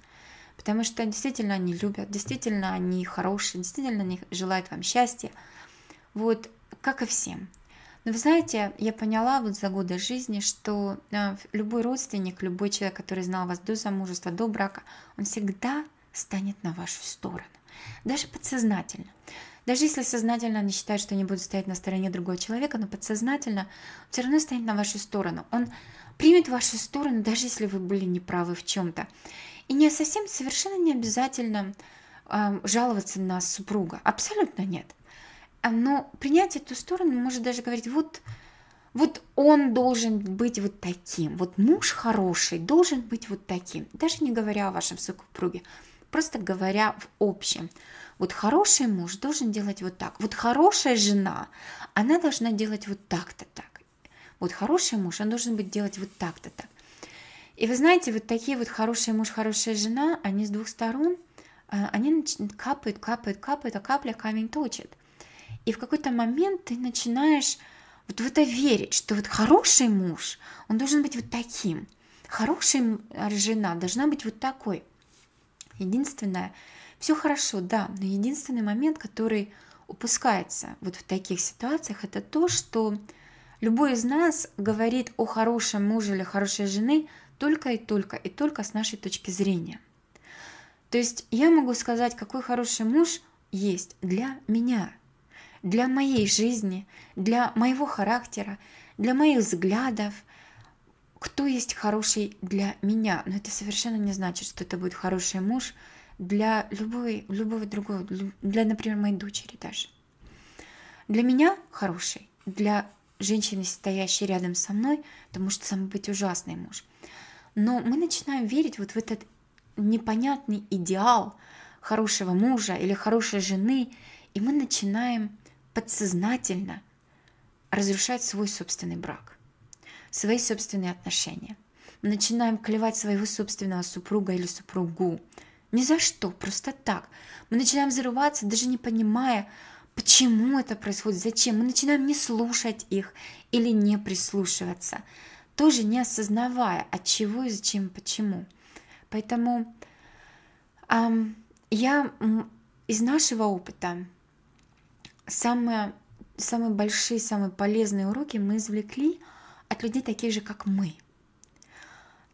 потому что действительно они любят, действительно они хорошие, действительно они желают вам счастья. Вот, как и всем. Но вы знаете, я поняла вот за годы жизни, что э, любой родственник, любой человек, который знал вас до замужества, до брака, он всегда станет на вашу сторону. Даже подсознательно. Даже если сознательно они считают, что они будут стоять на стороне другого человека, но подсознательно все равно станет на вашу сторону. Он примет вашу сторону, даже если вы были неправы в чем-то. И не совсем совершенно не обязательно э, жаловаться на супруга. Абсолютно нет. А, но принять эту сторону может даже говорить, вот, вот он должен быть вот таким, вот муж хороший должен быть вот таким. Даже не говоря о вашем супруге, просто говоря в общем. Вот хороший муж должен делать вот так. Вот хорошая жена, она должна делать вот так-то так. Вот хороший муж, он должен быть делать вот так-то так. И вы знаете, вот такие вот хорошие муж, хорошая жена, они с двух сторон, а, они капают, капают, капают, а капля камень точит. И в какой-то момент ты начинаешь вот в это верить, что вот хороший муж, он должен быть вот таким. Хорошая жена должна быть вот такой. Единственное, все хорошо, да, но единственный момент, который упускается вот в таких ситуациях, это то, что любой из нас говорит о хорошем муже или хорошей жены – только и только и только с нашей точки зрения. То есть я могу сказать, какой хороший муж есть для меня, для моей жизни, для моего характера, для моих взглядов, кто есть хороший для меня. Но это совершенно не значит, что это будет хороший муж для любой, любого другого, для, например, моей дочери даже. Для меня хороший, для женщины, стоящей рядом со мной, это может сам быть ужасный муж – но мы начинаем верить вот в этот непонятный идеал хорошего мужа или хорошей жены, и мы начинаем подсознательно разрушать свой собственный брак, свои собственные отношения. Мы начинаем клевать своего собственного супруга или супругу. Ни за что, просто так. Мы начинаем взрываться, даже не понимая, почему это происходит, зачем. Мы начинаем не слушать их или не прислушиваться тоже не осознавая, от чего и зачем, почему. Поэтому эм, я из нашего опыта самые, самые большие, самые полезные уроки мы извлекли от людей таких же, как мы.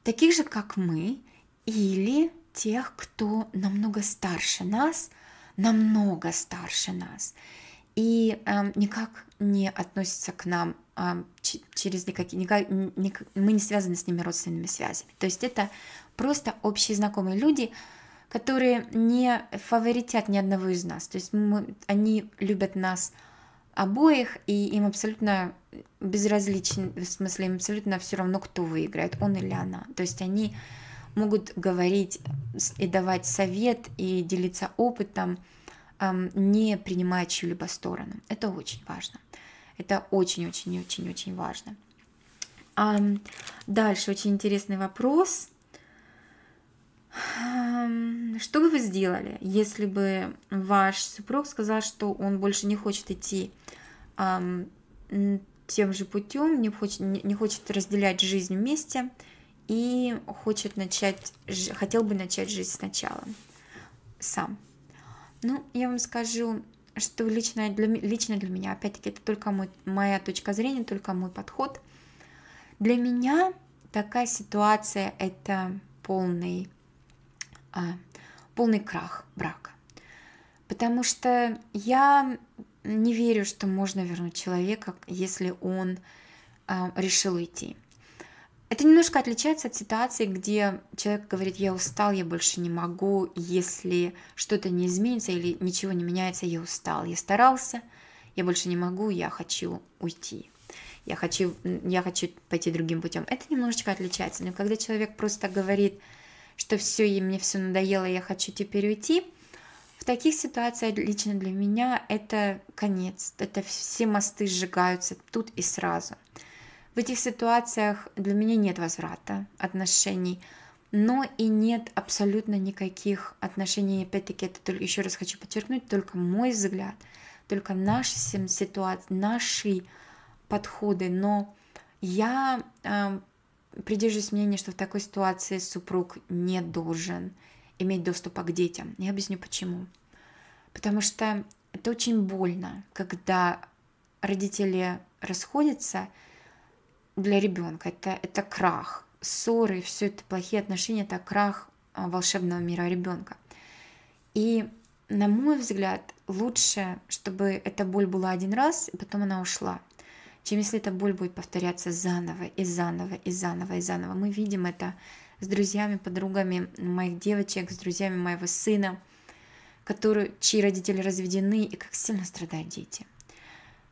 Таких же, как мы, или тех, кто намного старше нас, намного старше нас, и э, никак не относятся к нам э, через никакие, никак, никак, мы не связаны с ними родственными связями. То есть это просто общие знакомые люди, которые не фаворитят ни одного из нас. То есть мы, они любят нас обоих, и им абсолютно безразличен, в смысле, им абсолютно все равно, кто выиграет, он или она. То есть они могут говорить и давать совет, и делиться опытом, не принимая чью-либо сторону. Это очень важно. Это очень-очень-очень-очень важно. Дальше очень интересный вопрос. Что бы вы сделали, если бы ваш супруг сказал, что он больше не хочет идти тем же путем, не хочет, не хочет разделять жизнь вместе и хочет начать, хотел бы начать жизнь сначала сам? Ну, я вам скажу, что лично для, лично для меня, опять-таки, это только мой, моя точка зрения, только мой подход. Для меня такая ситуация – это полный, а, полный крах брака. Потому что я не верю, что можно вернуть человека, если он а, решил уйти. Это немножко отличается от ситуации, где человек говорит, я устал, я больше не могу, если что-то не изменится или ничего не меняется, я устал, я старался, я больше не могу, я хочу уйти. Я хочу, я хочу пойти другим путем. Это немножечко отличается. Но когда человек просто говорит, что все, и мне все надоело, я хочу теперь уйти, в таких ситуациях лично для меня это конец. Это все мосты сжигаются тут и сразу. В этих ситуациях для меня нет возврата отношений, но и нет абсолютно никаких отношений. Опять-таки, это еще раз хочу подчеркнуть, только мой взгляд, только наши ситуации, наши подходы, но я э, придерживаюсь мнения, что в такой ситуации супруг не должен иметь доступа к детям. Я объясню почему. Потому что это очень больно, когда родители расходятся, для ребенка. Это, это крах. Ссоры, все это плохие отношения, это крах а, волшебного мира ребенка. И, на мой взгляд, лучше, чтобы эта боль была один раз, и потом она ушла, чем если эта боль будет повторяться заново и заново и заново и заново. Мы видим это с друзьями, подругами моих девочек, с друзьями моего сына, которые, чьи родители разведены, и как сильно страдают дети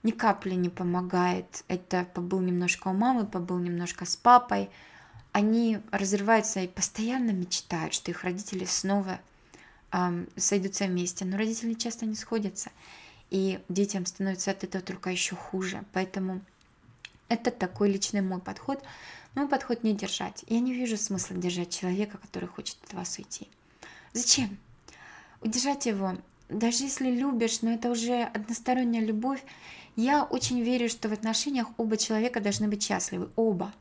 ни капли не помогает. Это побыл немножко у мамы, побыл немножко с папой. Они разрываются и постоянно мечтают, что их родители снова эм, сойдутся вместе. Но родители часто не сходятся. И детям становится от этого только еще хуже. Поэтому это такой личный мой подход. Мой подход не держать. Я не вижу смысла держать человека, который хочет от вас уйти. Зачем? Удержать его, даже если любишь, но это уже односторонняя любовь, я очень верю, что в отношениях оба человека должны быть счастливы, оба.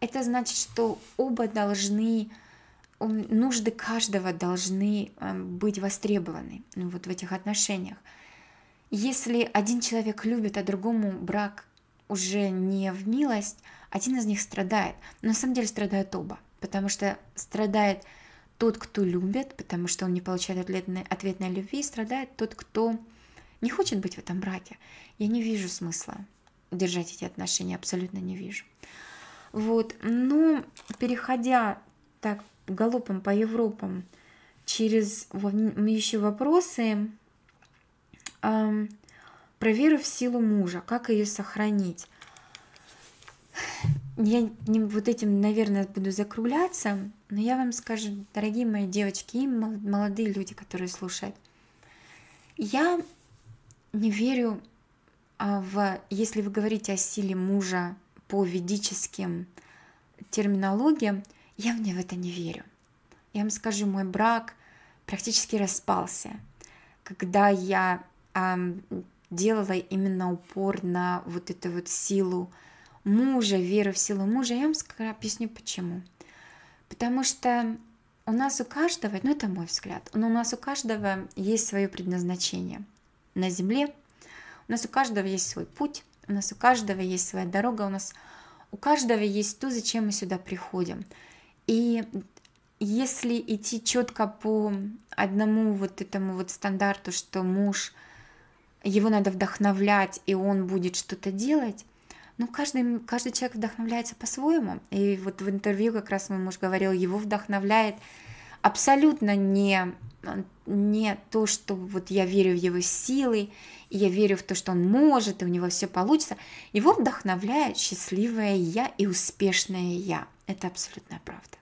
Это значит, что оба должны, нужды каждого должны эм, быть востребованы ну, вот в этих отношениях. Если один человек любит, а другому брак уже не в милость, один из них страдает. Но на самом деле страдают оба, потому что страдает тот, кто любит, потому что он не получает ответной, ответной любви, страдает тот, кто не хочет быть в этом браке, я не вижу смысла держать эти отношения, абсолютно не вижу. Вот, но переходя так галопом по Европам через еще вопросы, эм, про веру в силу мужа, как ее сохранить. Я не, вот этим, наверное, буду закругляться, но я вам скажу, дорогие мои девочки и молодые люди, которые слушают, я не верю а, в, если вы говорите о силе мужа по ведическим терминологиям, я мне в это не верю. Я вам скажу, мой брак практически распался, когда я э, делала именно упор на вот эту вот силу мужа, веру в силу мужа. Я вам скажу, объясню почему. Потому что у нас у каждого, ну это мой взгляд, но у нас у каждого есть свое предназначение – на земле. У нас у каждого есть свой путь, у нас у каждого есть своя дорога, у нас у каждого есть то, зачем мы сюда приходим. И если идти четко по одному вот этому вот стандарту, что муж, его надо вдохновлять, и он будет что-то делать, ну, каждый, каждый человек вдохновляется по-своему. И вот в интервью как раз мой муж говорил, его вдохновляет абсолютно не, не то, что вот я верю в его силы, и я верю в то, что он может, и у него все получится. Его вдохновляет счастливое я и успешное я. Это абсолютная правда.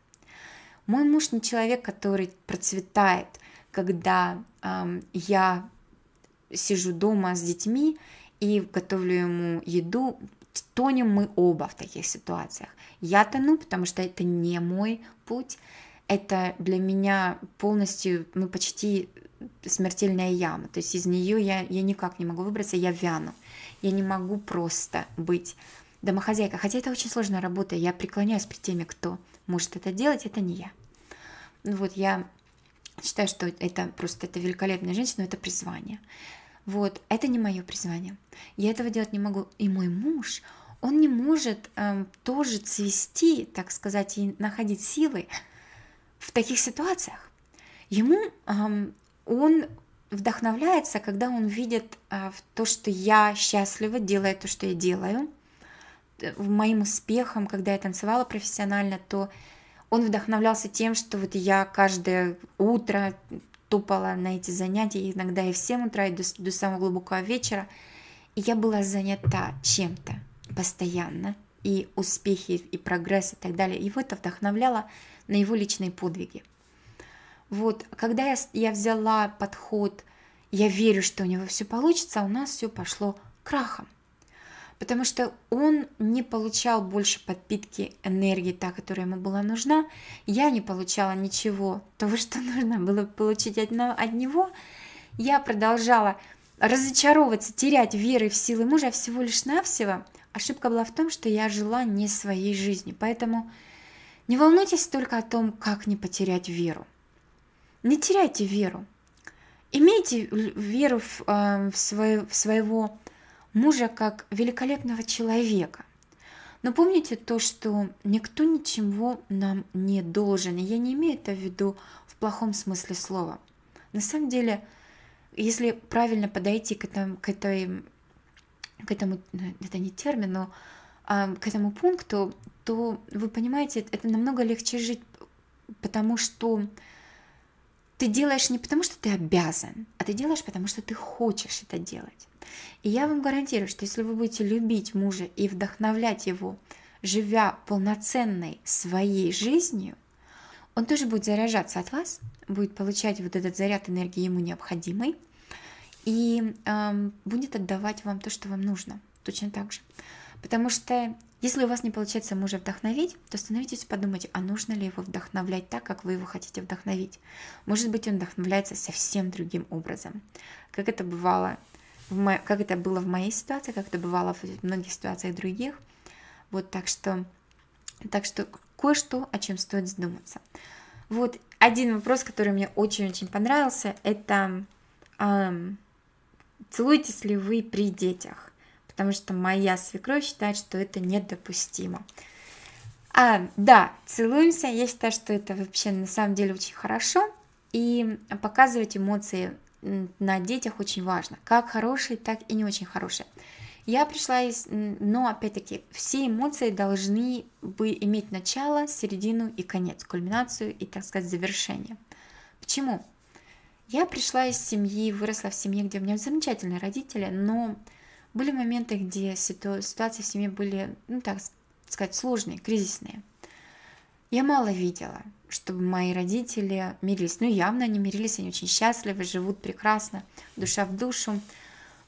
Мой муж не человек, который процветает, когда эм, я сижу дома с детьми и готовлю ему еду, тонем мы оба в таких ситуациях. Я тону, потому что это не мой путь это для меня полностью, ну, почти смертельная яма. То есть из нее я, я никак не могу выбраться, я вяну. Я не могу просто быть домохозяйкой. Хотя это очень сложная работа, я преклоняюсь перед теми, кто может это делать, это не я. Ну вот я считаю, что это просто это великолепная женщина, но это призвание. Вот, это не мое призвание. Я этого делать не могу. И мой муж, он не может эм, тоже цвести, так сказать, и находить силы в таких ситуациях. Ему он вдохновляется, когда он видит а, то, что я счастлива, делая то, что я делаю, э, моим успехом, когда я танцевала профессионально, то он вдохновлялся тем, что вот я каждое утро тупала на эти занятия, иногда и в 7 утра, и до, до самого глубокого вечера. И я была занята чем-то постоянно, и успехи, и прогресс, и так далее. Его это вдохновляло на его личные подвиги. Вот, когда я, я взяла подход, я верю, что у него все получится, у нас все пошло крахом. Потому что он не получал больше подпитки энергии, та, которая ему была нужна. Я не получала ничего того, что нужно было получить от, от него. Я продолжала разочаровываться, терять веры в силы мужа всего лишь навсего – Ошибка была в том, что я жила не своей жизнью, поэтому не волнуйтесь только о том, как не потерять веру. Не теряйте веру. Имейте веру в, эм, в, свое, в своего мужа как великолепного человека. Но помните то, что никто ничего нам не должен. И я не имею это в виду в плохом смысле слова. На самом деле, если правильно подойти к, этому, к этой к этому, э, это не термин, но а, к этому пункту, то вы понимаете, это намного легче жить, потому что ты делаешь не потому, что ты обязан, а ты делаешь, потому что ты хочешь это делать. И я вам гарантирую, что если вы будете любить мужа и вдохновлять его, живя полноценной своей жизнью, он тоже будет заряжаться от вас, будет получать вот этот заряд энергии ему необходимый, и эм, будет отдавать вам то, что вам нужно, точно так же. Потому что если у вас не получается мужа вдохновить, то становитесь подумать, а нужно ли его вдохновлять так, как вы его хотите вдохновить. Может быть, он вдохновляется совсем другим образом. Как это бывало, мо... как это было в моей ситуации, как это бывало в многих ситуациях других. Вот так что, так что кое-что, о чем стоит задуматься. Вот один вопрос, который мне очень-очень понравился, это эм, целуетесь ли вы при детях, потому что моя свекровь считает, что это недопустимо. А, да, целуемся, я считаю, что это вообще на самом деле очень хорошо, и показывать эмоции на детях очень важно, как хорошие, так и не очень хорошие. Я пришла из... Но, опять-таки, все эмоции должны бы иметь начало, середину и конец, кульминацию и, так сказать, завершение. Почему? Я пришла из семьи, выросла в семье, где у меня замечательные родители, но были моменты, где ситуации в семье были, ну так сказать, сложные, кризисные. Я мало видела, чтобы мои родители мирились. Ну, явно они мирились, они очень счастливы, живут прекрасно, душа в душу.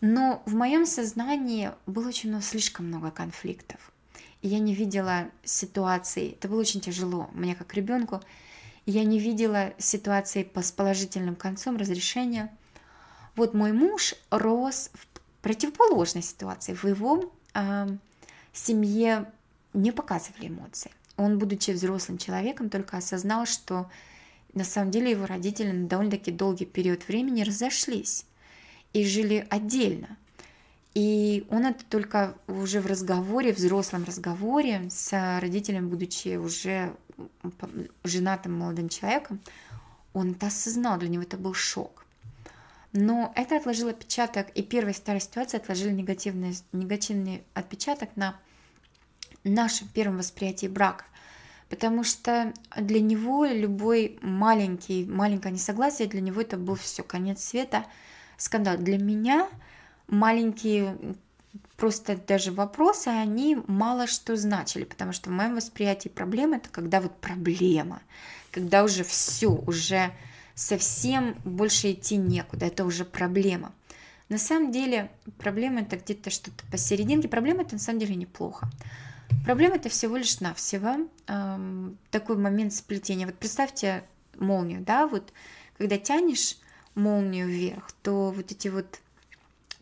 Но в моем сознании было очень много, слишком много конфликтов. И я не видела ситуации. Это было очень тяжело мне как ребенку. Я не видела ситуации с положительным концом разрешения. Вот мой муж рос в противоположной ситуации. В его э, семье не показывали эмоции. Он, будучи взрослым человеком, только осознал, что на самом деле его родители на довольно-таки долгий период времени разошлись и жили отдельно. И он это только уже в разговоре, взрослом разговоре с родителями, будучи уже женатым молодым человеком, он это осознал, для него это был шок. Но это отложило отпечаток, и первая старая ситуация отложила негативный, негативный отпечаток на нашем первом восприятии брака. Потому что для него любой маленький, маленькое несогласие, для него это был все конец света, скандал. Для меня маленькие просто даже вопросы, они мало что значили, потому что в моем восприятии проблема это когда вот проблема, когда уже все, уже совсем больше идти некуда, это уже проблема. На самом деле проблема это где-то что-то посерединке, проблема это на самом деле неплохо. Проблема это всего лишь навсего эм, такой момент сплетения. Вот представьте молнию, да, вот когда тянешь молнию вверх, то вот эти вот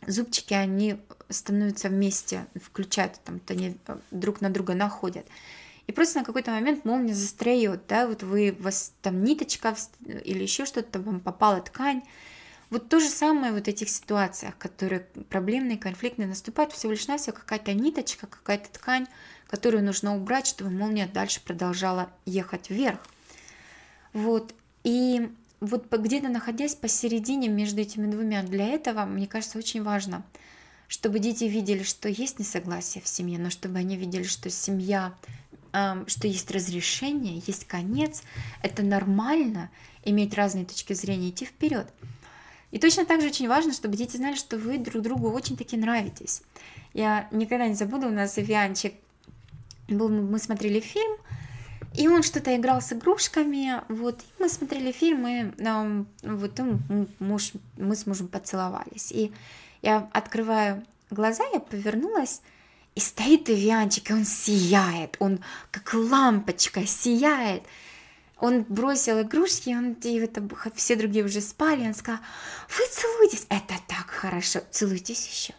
зубчики, они становятся вместе, включают, там, то они э, друг на друга находят. И просто на какой-то момент молния застреет, да, вот вы, вас там ниточка э, или еще что-то, вам попала ткань. Вот то же самое вот в этих ситуациях, которые проблемные, конфликтные, наступают всего лишь все какая-то ниточка, какая-то ткань, которую нужно убрать, чтобы молния дальше продолжала ехать вверх. Вот. И вот где-то находясь посередине между этими двумя, для этого, мне кажется, очень важно – чтобы дети видели, что есть несогласие в семье, но чтобы они видели, что семья, что есть разрешение, есть конец, это нормально иметь разные точки зрения, идти вперед. И точно так же очень важно, чтобы дети знали, что вы друг другу очень-таки нравитесь. Я никогда не забуду, у нас Авианчик был, мы смотрели фильм, и он что-то играл с игрушками, вот, и мы смотрели фильм, и нам, вот, и муж, мы с мужем поцеловались, и я открываю глаза, я повернулась, и стоит Ивианчик, и он сияет, он как лампочка сияет. Он бросил игрушки, он, и это, все другие уже спали, он сказал, вы целуйтесь, это так хорошо, целуйтесь еще.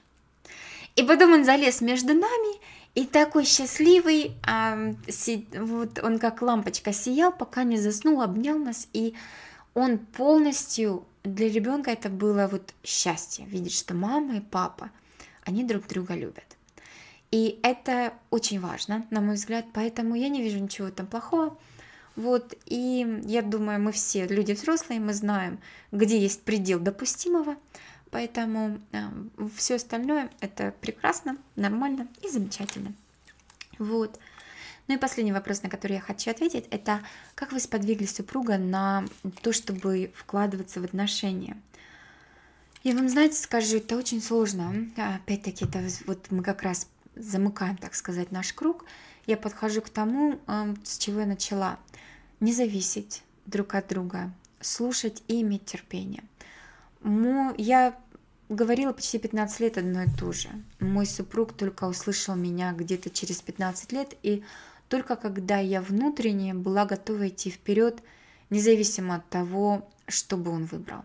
И потом он залез между нами, и такой счастливый, а, си, вот он как лампочка сиял, пока не заснул, обнял нас, и он полностью для ребенка это было вот счастье, видеть, что мама и папа, они друг друга любят. И это очень важно, на мой взгляд, поэтому я не вижу ничего там плохого. Вот, и я думаю, мы все люди взрослые, мы знаем, где есть предел допустимого, поэтому э, а, все остальное это прекрасно, нормально и замечательно. Вот. Ну и последний вопрос, на который я хочу ответить, это как вы сподвигли супруга на то, чтобы вкладываться в отношения? Я вам, знаете, скажу, это очень сложно. А, опять-таки, это вот мы как раз замыкаем, так сказать, наш круг. Я подхожу к тому, эм, с чего я начала. Не зависеть друг от друга, слушать и иметь терпение. Я говорила почти 15 лет одно и то же. Мой супруг только услышал меня где-то через 15 лет и только когда я внутренне была готова идти вперед, независимо от того, что бы он выбрал.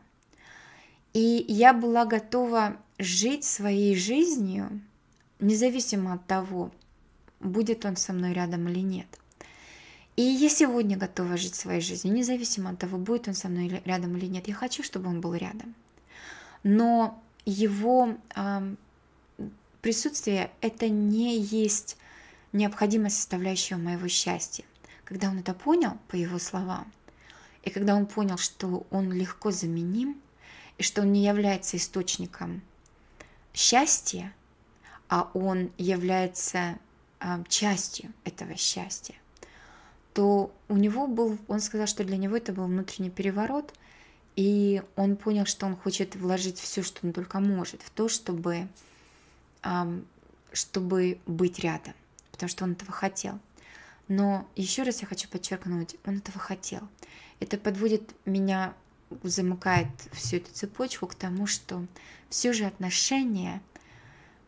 И я была готова жить своей жизнью, независимо от того, будет он со мной рядом или нет. И я сегодня готова жить своей жизнью, независимо от того, будет он со мной рядом или нет. Я хочу, чтобы он был рядом. Но его э, присутствие это не есть необходимая составляющая моего счастья. Когда он это понял, по его словам, и когда он понял, что он легко заменим, и что он не является источником счастья, а он является а, частью этого счастья, то у него был, он сказал, что для него это был внутренний переворот, и он понял, что он хочет вложить все, что он только может, в то, чтобы, чтобы быть рядом потому что он этого хотел. Но еще раз я хочу подчеркнуть, он этого хотел. Это подводит меня, замыкает всю эту цепочку к тому, что все же отношения,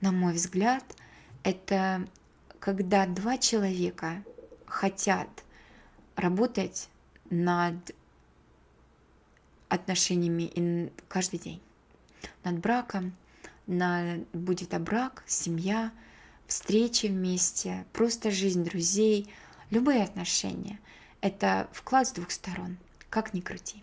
на мой взгляд, это когда два человека хотят работать над отношениями каждый день, над браком, на, будет это брак, семья – встречи вместе, просто жизнь друзей, любые отношения. Это вклад с двух сторон, как ни крути.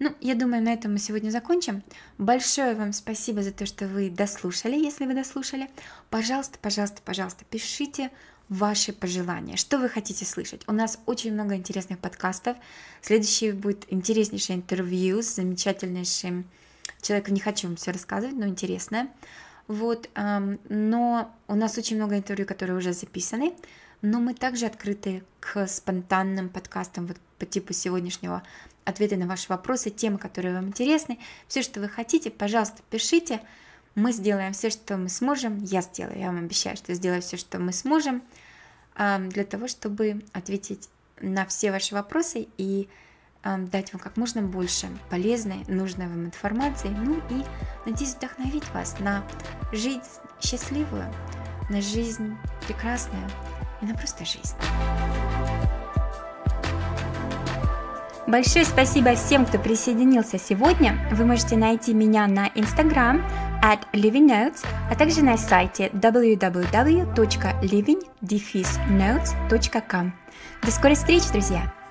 Ну, я думаю, на этом мы сегодня закончим. Большое вам спасибо за то, что вы дослушали, если вы дослушали. Пожалуйста, пожалуйста, пожалуйста, пишите ваши пожелания, что вы хотите слышать. У нас очень много интересных подкастов. Следующий будет интереснейшее интервью с замечательнейшим человеком. Не хочу вам все рассказывать, но интересное. Вот, но у нас очень много интервью, которые уже записаны, но мы также открыты к спонтанным подкастам вот по типу сегодняшнего, ответы на ваши вопросы, темы, которые вам интересны, все, что вы хотите, пожалуйста, пишите, мы сделаем все, что мы сможем, я сделаю, я вам обещаю, что сделаю все, что мы сможем, для того, чтобы ответить на все ваши вопросы и дать вам как можно больше полезной, нужной вам информации, ну и, надеюсь, вдохновить вас на жизнь счастливую, на жизнь прекрасную и на просто жизнь. Большое спасибо всем, кто присоединился сегодня. Вы можете найти меня на Instagram at Living а также на сайте www.livingdefisnotes.com. До скорой встречи, друзья!